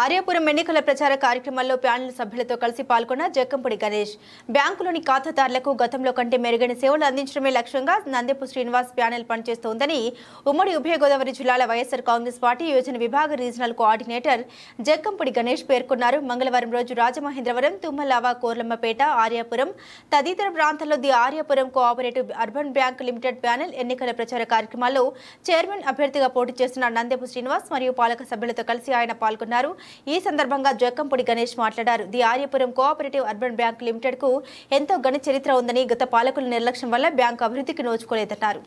ఆర్యాపురం ఎన్నికల ప్రచార కార్యక్రమంలో ప్యానెల్ సభ్యులతో కలిసి పాల్గొన్న జక్కంపూడి గణేష్ బ్యాంకులోని ఖాతాదారులకు గతంలో కంటే మెరుగైన సేవలు అందించడమే లక్ష్యంగా నందిపు శ్రీనివాస్ ప్యానెల్ పనిచేస్తోందని ఉమ్మడి ఉభయ గోదావరి జిల్లాల వైఎస్సార్ కాంగ్రెస్ పార్టీ యోజన విభాగ రీజనల్ కోఆర్డినేటర్ జక్కంపూడి గణేష్ పేర్కొన్నారు మంగళవారం రోజు రాజమహేంద్రవరం తుమ్మలావా కోర్లమ్మపేట ఆర్యాపురం తదితర ప్రాంతాల్లో the Aryapuram cooperative urban bank limited panel ఎన్నికల ప్రచార కార్యక్రమాల్లో చైర్మన్ అభ్యర్థిగా పోటీ చేస్తున్న నందేపు శ్రీనివాస్ మరియు పాలక సభ్యులతో కలిసి ఆయన పాల్గొన్నారు ఈ సందర్భంగా జక్కంపూడి గణేష్ మాట్లాడారు the Aryapuram cooperative urban bank limited కు ఎంతో గణ చరిత్ర ఉందని గత పాలకుల నిర్లక్ష్యం వల్ల బ్యాంకు అభివృద్ధికి నోచుకోలేదన్నారు